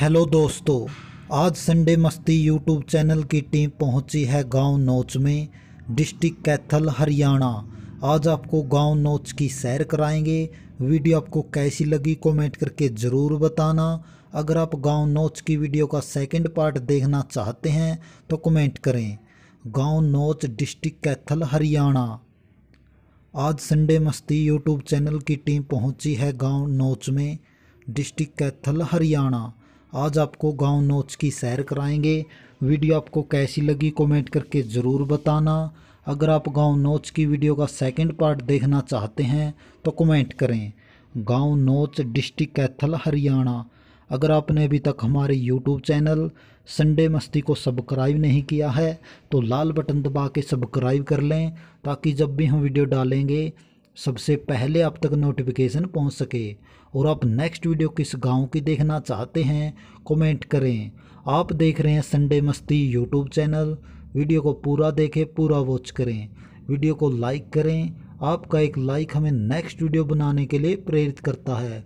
hello दोस्तों आज Sunday Masti YouTube channel की टीम पहुंची है गांव नोच में डिस्ट्रिक्ट कैथल हरियाणा आज आपको गांव नोच की सैर कराएंगे वीडियो आपको कैसी लगी कमेंट करके ज़रूर बताना अगर आप गांव नोच की वीडियो का सेकंड पार्ट देखना चाहते हैं तो कमेंट करें गांव नोच डिस्ट्रिक्ट कैथल हरियाणा आज संडे मस्ती यूट्यूब चैनल की टीम पहुँची है गाँव नोच में डिस्ट्रिक्ट कैथल हरियाणा आज आपको गांव नोच की सैर कराएंगे वीडियो आपको कैसी लगी कमेंट करके ज़रूर बताना अगर आप गांव नोच की वीडियो का सेकंड पार्ट देखना चाहते हैं तो कमेंट करें गांव नोच डिस्ट्रिक्ट कैथल हरियाणा अगर आपने अभी तक हमारे यूट्यूब चैनल संडे मस्ती को सब्सक्राइब नहीं किया है तो लाल बटन दबा के सब्सक्राइब कर लें ताकि जब भी हम वीडियो डालेंगे सबसे पहले आप तक नोटिफिकेशन पहुंच सके और आप नेक्स्ट वीडियो किस गांव की देखना चाहते हैं कमेंट करें आप देख रहे हैं Sunday Masti YouTube channel video को पूरा देखें पूरा वॉच करें वीडियो को लाइक करें आपका एक लाइक हमें नेक्स्ट वीडियो बनाने के लिए प्रेरित करता है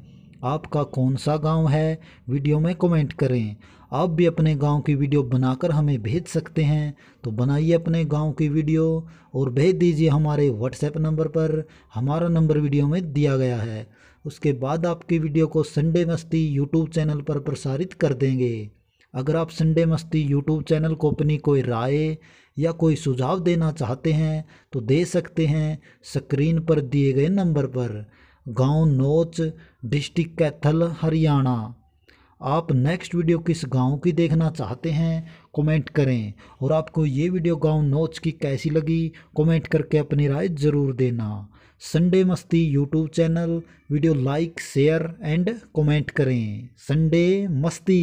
आपका कौन सा गांव है वीडियो में कमेंट करें आप भी अपने गांव की वीडियो बनाकर हमें भेज सकते हैं तो बनाइए अपने गांव की वीडियो और भेज दीजिए हमारे व्हाट्सएप नंबर पर हमारा नंबर वीडियो में दिया गया है उसके बाद आपकी वीडियो को संडे मस्ती यूट्यूब चैनल पर प्रसारित कर देंगे अगर आप संडे मस्ती यूट्यूब चैनल को अपनी कोई राय या कोई सुझाव देना चाहते हैं तो दे सकते हैं स्क्रीन पर दिए गए नंबर पर गांव नोच डिस्ट्रिक्ट कैथल हरियाणा आप नेक्स्ट वीडियो किस गांव की देखना चाहते हैं कमेंट करें और आपको ये वीडियो गांव नोच की कैसी लगी कमेंट करके अपनी राय ज़रूर देना Sunday Masti YouTube channel video like share and comment करें संडे मस्ती